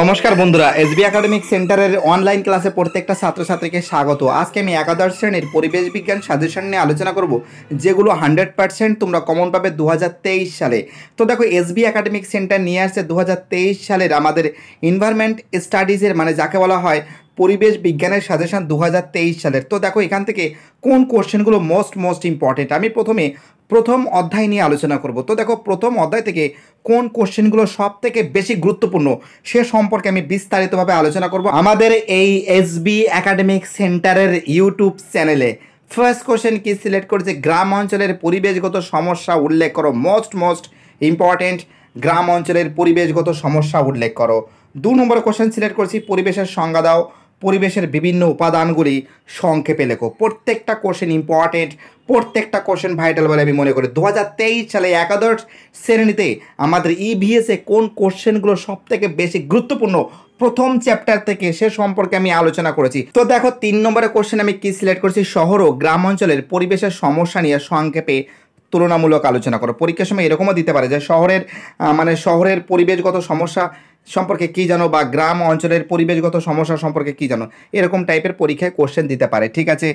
নমস্কার বন্ধুরা S B academic সেন্টারের অনলাইন ক্লাসে প্রত্যেকটা ছাত্রছাত্রীকে স্বাগত আজকে আমি একাদশ শ্রেণীর পরিবেশ বিজ্ঞান সাজেশন নিয়ে আলোচনা করব যেগুলো হান্ড্রেড পার্সেন্ট তোমরা কমন পাবে দু সালে তো দেখো এস বি একাডেমিক সেন্টার নিয়ে আসছে দু সালের আমাদের এনভায়রনমেন্ট স্টাডিজের মানে যাকে বলা হয় পরিবেশ বিজ্ঞানের সাজেশান দু সালের তো দেখো এখান থেকে কোন কোশ্চেনগুলো মোস্ট মোস্ট ইম্পর্টেন্ট আমি প্রথমে প্রথম অধ্যায় নিয়ে আলোচনা করব তো দেখো প্রথম অধ্যায় থেকে কোন কোশ্চেনগুলো সব থেকে বেশি গুরুত্বপূর্ণ সে সম্পর্কে আমি বিস্তারিতভাবে আলোচনা করব আমাদের এই এসবি একাডেমিক সেন্টারের ইউটিউব চ্যানেলে ফার্স্ট কোশ্চেন কি সিলেক্ট করেছে গ্রাম অঞ্চলের পরিবেশগত সমস্যা উল্লেখ করো মোস্ট মোস্ট ইম্পর্টেন্ট গ্রাম অঞ্চলের পরিবেশগত সমস্যা উল্লেখ করো দু নম্বর কোশ্চেন সিলেক্ট করেছি পরিবেশের সংজ্ঞা দাও পরিবেশের বিভিন্ন উপাদানগুলি সংক্ষেপে লেখো প্রত্যেকটা কোশ্চেন ইম্পর্টেন্ট প্রত্যেকটা কোশ্চেন ভাইটাল বলে আমি মনে করি দু সালে একাদশ শ্রেণীতে আমাদের ইভিএসে e কোন কোশ্চেনগুলো সবথেকে বেশি গুরুত্বপূর্ণ প্রথম চ্যাপ্টার থেকে সে সম্পর্কে আমি আলোচনা করেছি তো দেখো তিন নম্বরের কোশ্চেন আমি কি সিলেক্ট করেছি শহর ও গ্রাম অঞ্চলের পরিবেশের সমস্যা নিয়ে সংক্ষেপে তুলনামূলক আলোচনা করো পরীক্ষার সময় এরকমও দিতে পারে যে শহরের মানে শহরের পরিবেশগত সমস্যা সম্পর্কে কী জানো বা গ্রাম অঞ্চলের পরিবেশগত সমস্যা সম্পর্কে কী জানো এরকম টাইপের পরীক্ষায় কোশ্চেন দিতে পারে ঠিক আছে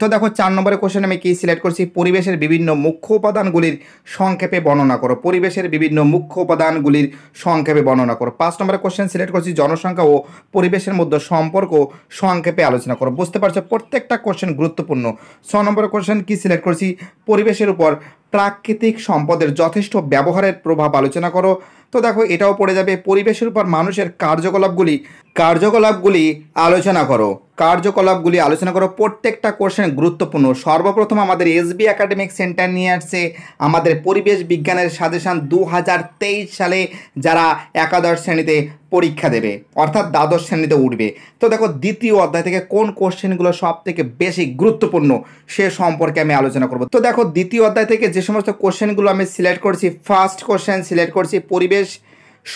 তো দেখো চার নম্বরের কোশ্চেন আমি কী সিলেক্ট করছি পরিবেশের বিভিন্ন মুখ্য উপাদানগুলির সংক্ষেপে বর্ণনা করো পরিবেশের বিভিন্ন মুখ্য উপাদানগুলির সংক্ষেপে বর্ণনা করো পাঁচ নম্বরের কোশ্চেন সিলেক্ট করছি জনসংখ্যা ও পরিবেশের মধ্যে সম্পর্ক সংক্ষেপে আলোচনা করো বুঝতে পারছো প্রত্যেকটা কোশ্চেন গুরুত্বপূর্ণ ছ নম্বরের কোশ্চেন কী সিলেক্ট করছি পরিবেশের উপর প্রাকৃতিক সম্পদের যথেষ্ট ব্যবহারের প্রভাব আলোচনা করো তো দেখো এটাও পড়ে যাবে পরিবেশের উপর মানুষের কার্যকলাপগুলি কার্যকলাপগুলি আলোচনা করো কার্যকলাপগুলি আলোচনা করো প্রত্যেকটা কোশ্চেন গুরুত্বপূর্ণ সর্বপ্রথম আমাদের এসবি একাডেমিক সেন্টার নিয়ে আসছে আমাদের পরিবেশ বিজ্ঞানের সাজেশান দু সালে যারা একাদশ শ্রেণীতে পরীক্ষা দেবে অর্থাৎ দ্বাদশ শ্রেণীতে উঠবে তো দেখো দ্বিতীয় অধ্যায় থেকে কোন কোশ্চেনগুলো সব থেকে বেশি গুরুত্বপূর্ণ সে সম্পর্কে আমি আলোচনা করব তো দেখো দ্বিতীয় অধ্যায় থেকে যে সমস্ত কোশ্চেনগুলো আমি সিলেক্ট করছি ফার্স্ট কোশ্চেন সিলেক্ট করছি পরিবেশ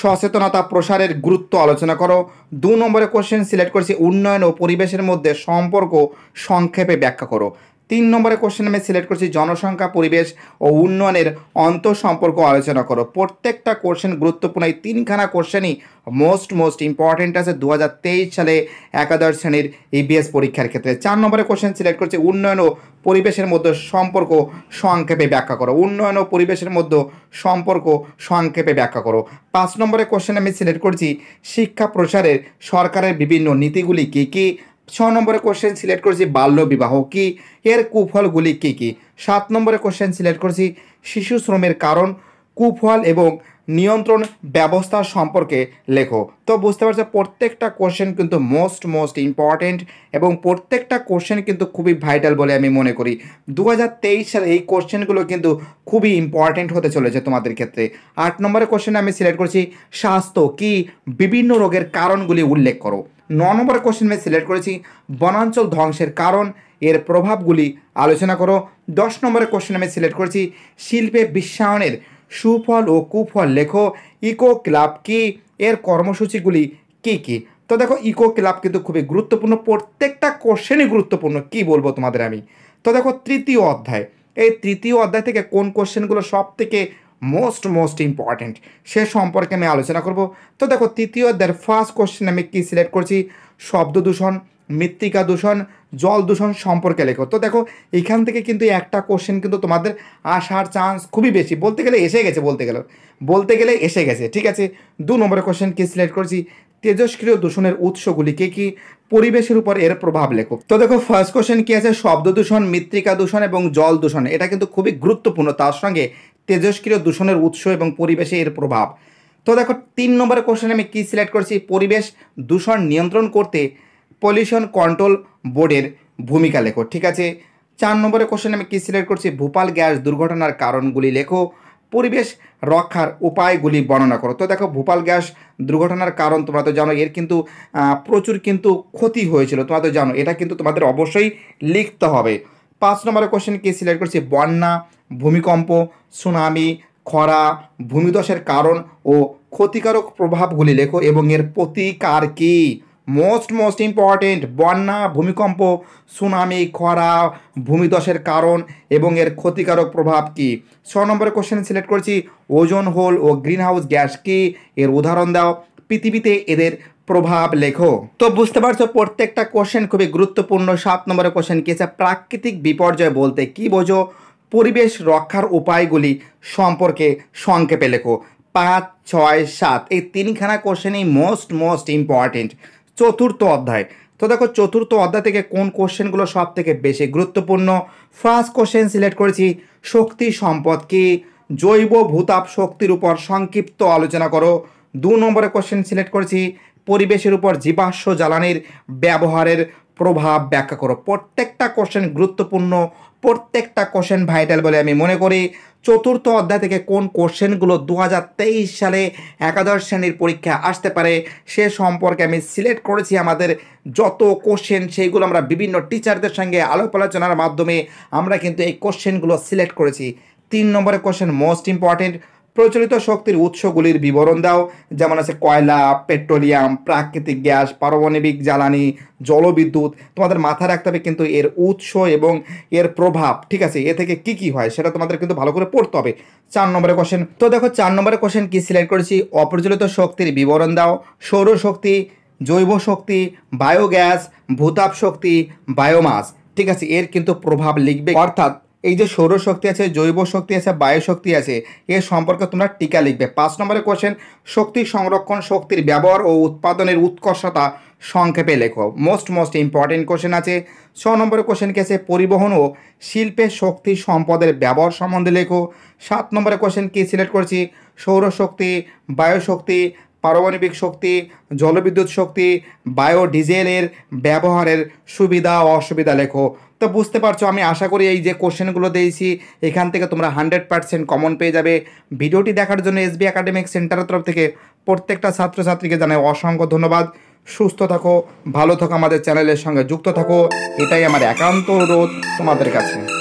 সচেতনতা প্রসারের গুরুত্ব আলোচনা করো দু নম্বরে কোশ্চেন সিলেক্ট করেছি উন্নয়ন ও পরিবেশের মধ্যে সম্পর্ক সংক্ষেপে ব্যাখ্যা করো তিন নম্বরে কোশ্চেন আমি সিলেক্ট করছি জনসংখ্যা পরিবেশ ও উন্নয়নের অন্তঃসম্পর্ক আলোচনা করো প্রত্যেকটা কোশ্চেন গুরুত্বপূর্ণ এই তিনখানা কোশ্চেনই মোস্ট মোস্ট ইম্পর্টেন্ট আছে দু সালে একাদশ শ্রেণীর ইবিএস e পরীক্ষার ক্ষেত্রে চার নম্বরে কোশ্চেন সিলেক্ট করছি উন্নয়ন ও পরিবেশের মধ্যে সম্পর্ক সংক্ষেপে ব্যাখ্যা করো উন্নয়ন ও পরিবেশের মধ্যে সম্পর্ক সংক্ষেপে ব্যাখ্যা করো পাঁচ নম্বরে কোশ্চেন আমি সিলেক্ট করছি শিক্ষা প্রসারের সরকারের বিভিন্ন নীতিগুলি কী কী ছ নম্বরে কোশ্চেন সিলেক্ট করেছি বাল্য বিবাহ কি এর কুফলগুলি কি কি সাত নম্বরে কোশ্চেন সিলেক্ট করেছি শিশু শ্রমের কারণ কুফল এবং নিয়ন্ত্রণ ব্যবস্থা সম্পর্কে লেখো তো বুঝতে পারছো প্রত্যেকটা কোশ্চেন কিন্তু মোস্ট মোস্ট ইম্পর্টেন্ট এবং প্রত্যেকটা কোশ্চেন কিন্তু খুবই ভাইটাল বলে আমি মনে করি দু সালে এই কোশ্চেনগুলো কিন্তু খুবই ইম্পর্টেন্ট হতে চলেছে তোমাদের ক্ষেত্রে আট নম্বরের কোশ্চেন আমি সিলেক্ট করেছি স্বাস্থ্য কি বিভিন্ন রোগের কারণগুলি উল্লেখ করো ন নম্বরের কোশ্চেন আমি সিলেক্ট করেছি বনাঞ্চল ধ্বংসের কারণ এর প্রভাবগুলি আলোচনা করো দশ নম্বরের কোশ্চেন আমি সিলেক্ট করেছি শিল্পে বিশ্বায়নের সুফল ও কুফল লেখো ইকো ক্লাব কি এর কর্মসূচিগুলি কি কি তো দেখো ইকো ক্লাব কিন্তু খুবই গুরুত্বপূর্ণ প্রত্যেকটা কোশ্চেনই গুরুত্বপূর্ণ কি বলবো তোমাদের আমি তো দেখো তৃতীয় অধ্যায় এই তৃতীয় অধ্যায় থেকে কোন কোশ্চেনগুলো সব থেকে মোস্ট মোস্ট ইম্পর্ট্যান্ট সে সম্পর্কে আমি আলোচনা করব তো দেখো তৃতীয় অধ্যায়ের ফার্স্ট কোশ্চেন আমি কী সিলেক্ট করছি শব্দ দূষণ মৃত্তিকা দূষণ জল দূষণ সম্পর্কে লেখো তো দেখো এখান থেকে কিন্তু একটা কোশ্চেন কিন্তু তোমাদের আসার চান্স খুবই বেশি বলতে গেলে এসে গেছে বলতে গেলে বলতে গেলে এসে গেছে ঠিক আছে দু নম্বরের কোশ্চেন কি সিলেক্ট করছি তেজস্ক্রিয় দূষণের উৎসগুলি কে কি পরিবেশের উপর এর প্রভাব লেখো তো দেখো ফার্স্ট কোশ্চেন কি আছে শব্দ দূষণ মৃত্তিকা দূষণ এবং জল দূষণ এটা কিন্তু খুবই গুরুত্বপূর্ণ তার সঙ্গে তেজস্ক্রিয় দূষণের উৎস এবং পরিবেশে এর প্রভাব তো দেখো তিন নম্বরের কোশ্চেন আমি কী সিলেক্ট করছি পরিবেশ দূষণ নিয়ন্ত্রণ করতে পলিউশন কন্ট্রোল বোর্ডের ভূমিকা লেখো ঠিক আছে চার নম্বরে কোশ্চেন আমি কী সিলেক্ট করছি ভূপাল গ্যাস দুর্ঘটনার কারণগুলি লেখো পরিবেশ রক্ষার উপায়গুলি বর্ণনা করো তো দেখো ভূপাল গ্যাস দুর্ঘটনার কারণ তোমরা তো জানো এর কিন্তু প্রচুর কিন্তু ক্ষতি হয়েছিল তোমরা তো জানো এটা কিন্তু তোমাদের অবশ্যই লিখতে হবে পাঁচ নম্বরের কোশ্চেন কী সিলেক্ট করছি বন্যা ভূমিকম্প সুনামি খরা ভূমিদশের কারণ ও ক্ষতিকারক প্রভাবগুলি লেখো এবং এর প্রতিকার কী মোস্ট মোস্ট ইম্পর্টেন্ট বন্যা ভূমিকম্প সুনামি খরা ভূমিদশের কারণ এবং এর ক্ষতিকারক প্রভাব কি ছ নম্বরের কোশ্চেন সিলেক্ট করেছি ওজন হোল ও গ্রিন হাউস গ্যাস কি এর উদাহরণ দাও পৃথিবীতে এদের প্রভাব লেখো তো বুঝতে পারছো প্রত্যেকটা কোশ্চেন খুবই গুরুত্বপূর্ণ সাত নম্বরের কোশ্চেন কি আছে প্রাকৃতিক বিপর্যয় বলতে কি বোঝো পরিবেশ রক্ষার উপায়গুলি সম্পর্কে সংক্ষেপে লেখো পাঁচ ছয় সাত এই তিনখানা কোশ্চেনই মোস্ট মোস্ট ইম্পর্টেন্ট চতুর্থ অধ্যায় তো দেখো চতুর্থ অধ্যায় থেকে কোন কোশ্চেনগুলো সব থেকে বেশি গুরুত্বপূর্ণ ফার্স্ট কোশ্চেন সিলেক্ট করেছি শক্তি সম্পদ কি জৈব ভূতাপ শক্তির উপর সংক্ষিপ্ত আলোচনা করো দু নম্বরে কোশ্চেন সিলেক্ট করেছি পরিবেশের উপর জীবাশ্ম জ্বালানির ব্যবহারের প্রভাব ব্যাখ্যা করো প্রত্যেকটা কোশ্চেন গুরুত্বপূর্ণ প্রত্যেকটা কোশ্চেন ভাইটাল বলে আমি মনে করি চতুর্থ অধ্যায় থেকে কোন কোশ্চেনগুলো দু সালে একাদশ শ্রেণীর পরীক্ষা আসতে পারে সে সম্পর্কে আমি সিলেক্ট করেছি আমাদের যত কোশ্চেন সেইগুলো আমরা বিভিন্ন টিচারদের সঙ্গে আলোপ আলোচনার মাধ্যমে আমরা কিন্তু এই কোশ্চেনগুলো সিলেক্ট করেছি তিন নম্বরের কোশ্চেন মোস্ট ইম্পর্টেন্ট প্রচলিত শক্তির উৎসগুলির বিবরণ দাও যেমন আছে কয়লা পেট্রোলিয়াম প্রাকৃতিক গ্যাস পারমাণবিক জ্বালানি জলবিদ্যুৎ তোমাদের মাথায় রাখতে হবে কিন্তু এর উৎস এবং এর প্রভাব ঠিক আছে এ থেকে কি কি হয় সেটা তোমাদের কিন্তু ভালো করে পড়তে হবে চার নম্বরের কোশ্চেন তো দেখো চার নম্বরের কোশ্চেন কি সিলেক্ট করেছি অপ্রচলিত শক্তির বিবরণ দাও সৌরশক্তি জৈব শক্তি বায়োগ্যাস ভূতাপ শক্তি বায়োমাস ঠিক আছে এর কিন্তু প্রভাব লিখবে অর্থাৎ এই যে সৌরশক্তি আছে জৈব শক্তি আছে বায়ু শক্তি আছে এর সম্পর্কে তোমরা টিকা লিখবে পাঁচ নম্বরের কোশ্চেন শক্তি সংরক্ষণ শক্তির ব্যবহার ও উৎপাদনের উৎকর্ষতা সংক্ষেপে লেখো মোস্ট মোস্ট ইম্পর্টেন্ট কোশ্চেন আছে ছ নম্বরের কোশ্চেন কি আছে পরিবহন ও শিল্পে শক্তি সম্পদের ব্যবহার সম্বন্ধে লেখো সাত নম্বরের কোশ্চেন কি সিলেক্ট করেছি সৌরশক্তি বায়ুশক্তি পারমাণবিক শক্তি জলবিদ্যুৎ শক্তি বায়োডিজেলের ব্যবহারের সুবিধা অসুবিধা লেখো তো বুঝতে পারছো আমি আশা করি এই যে কোশ্চেনগুলো দিয়েছি এখান থেকে তোমরা হান্ড্রেড পার্সেন্ট কমন পেয়ে যাবে ভিডিওটি দেখার জন্য এসবি একাডেমিক সেন্টারের তরফ থেকে প্রত্যেকটা ছাত্রছাত্রীকে জানাই অসংখ্য ধন্যবাদ সুস্থ থাকো ভালো থাকো আমাদের চ্যানেলের সঙ্গে যুক্ত থাকো এটাই আমার একান্ত অনুরোধ তোমাদের কাছে